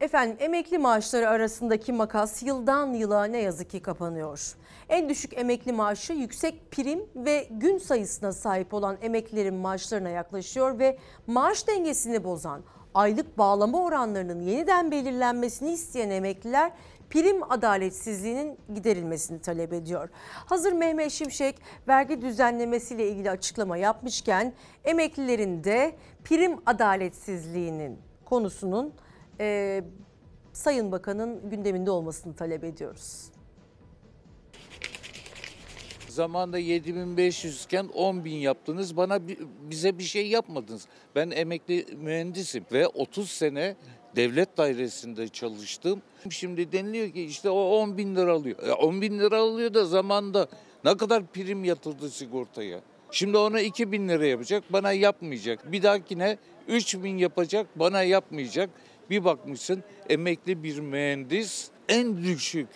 Efendim emekli maaşları arasındaki makas yıldan yıla ne yazık ki kapanıyor. En düşük emekli maaşı yüksek prim ve gün sayısına sahip olan emeklilerin maaşlarına yaklaşıyor ve maaş dengesini bozan aylık bağlama oranlarının yeniden belirlenmesini isteyen emekliler prim adaletsizliğinin giderilmesini talep ediyor. Hazır Mehmet Şimşek vergi düzenlemesiyle ilgili açıklama yapmışken emeklilerin de prim adaletsizliğinin konusunun e, Sayın Bakan'ın gündeminde olmasını talep ediyoruz. Zamanda 7500 iken 10 bin yaptınız. Bana bize bir şey yapmadınız. Ben emekli mühendisim ve 30 sene devlet dairesinde çalıştım. Şimdi deniliyor ki işte o 10 bin lira alıyor. E 10 bin lira alıyor da zamanda ne kadar prim yatırdı sigortaya. Şimdi ona 2 bin lira yapacak, bana yapmayacak. Bir dahakine 3 bin yapacak, bana yapmayacak. Bir bakmışsın emekli bir mühendis en düşük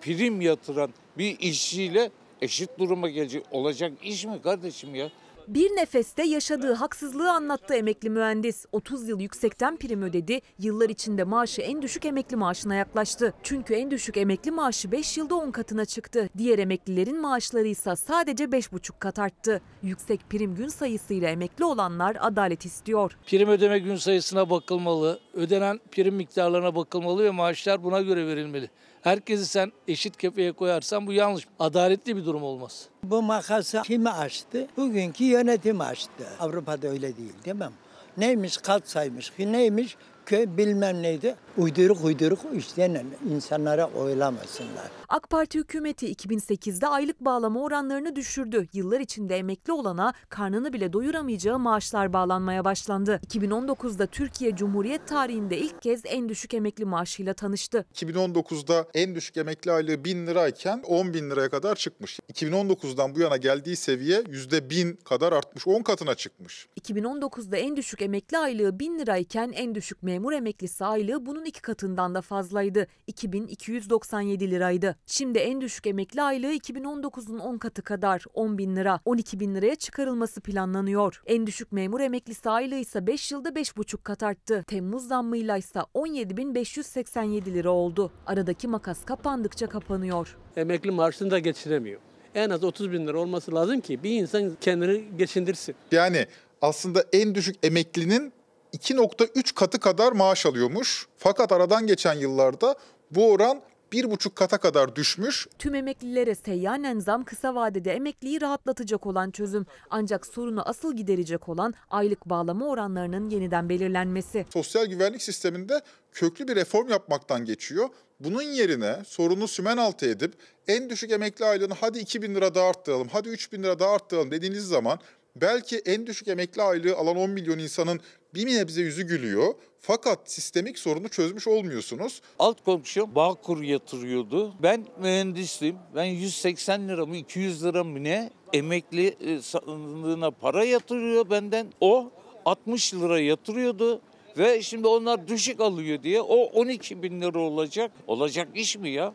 prim yatıran bir işçiyle eşit duruma gelecek olacak iş mi kardeşim ya? Bir nefeste yaşadığı haksızlığı anlattı emekli mühendis. 30 yıl yüksekten prim ödedi, yıllar içinde maaşı en düşük emekli maaşına yaklaştı. Çünkü en düşük emekli maaşı 5 yılda 10 katına çıktı. Diğer emeklilerin maaşları ise sadece 5,5 kat arttı. Yüksek prim gün sayısıyla emekli olanlar adalet istiyor. Prim ödeme gün sayısına bakılmalı, ödenen prim miktarlarına bakılmalı ve maaşlar buna göre verilmeli herkesi sen eşit kefeye koyarsan bu yanlış. Adaletli bir durum olmaz. Bu makası kimi açtı? Bugünkü yönetim açtı. Avrupa'da öyle değil değil mi? Neymiş kat saymış, neymiş köy bilmem neydi. Uyduruk uyduruk işlerle insanlara oylamasınlar. AK Parti hükümeti 2008'de aylık bağlama oranlarını düşürdü. Yıllar içinde emekli olana karnını bile doyuramayacağı maaşlar bağlanmaya başlandı. 2019'da Türkiye Cumhuriyet tarihinde ilk kez en düşük emekli maaşıyla tanıştı. 2019'da en düşük emekli aylığı 1000 lirayken 10 bin liraya kadar çıkmış. 2019'dan bu yana geldiği seviye %1000 kadar artmış. 10 katına çıkmış. 2019'da en düşük emekli aylığı 1000 lirayken en düşük memur memur emeklisi aylığı bunun iki katından da fazlaydı. 2297 liraydı. Şimdi en düşük emekli aylığı 2019'un 10 katı kadar 10 bin lira. 12 bin liraya çıkarılması planlanıyor. En düşük memur emeklisi aylığı ise 5 yılda 5,5 kat arttı. Temmuz zammıyla ise 17.587 lira oldu. Aradaki makas kapandıkça kapanıyor. Emekli maaşını da geçiremiyor. En az 30 bin lira olması lazım ki bir insan kendini geçindirsin. Yani aslında en düşük emeklinin 2.3 katı kadar maaş alıyormuş. Fakat aradan geçen yıllarda bu oran 1.5 kata kadar düşmüş. Tüm emeklilere seyyanen zam kısa vadede emekliyi rahatlatacak olan çözüm. Ancak sorunu asıl giderecek olan aylık bağlama oranlarının yeniden belirlenmesi. Sosyal güvenlik sisteminde köklü bir reform yapmaktan geçiyor. Bunun yerine sorunu sümen altı edip en düşük emekli aylığını hadi 2 bin lira daha arttıralım, hadi 3 bin lira daha arttıralım dediğiniz zaman belki en düşük emekli aylığı alan 10 milyon insanın bir nebze yüzü gülüyor. Fakat sistemik sorunu çözmüş olmuyorsunuz. Alt komşum Bağkur yatırıyordu. Ben mühendisliyim. Ben 180 lira mı 200 lira mı ne emekli e, sandığına para yatırıyor benden. O 60 lira yatırıyordu. Ve şimdi onlar düşük alıyor diye o 12 bin lira olacak. Olacak iş mi ya?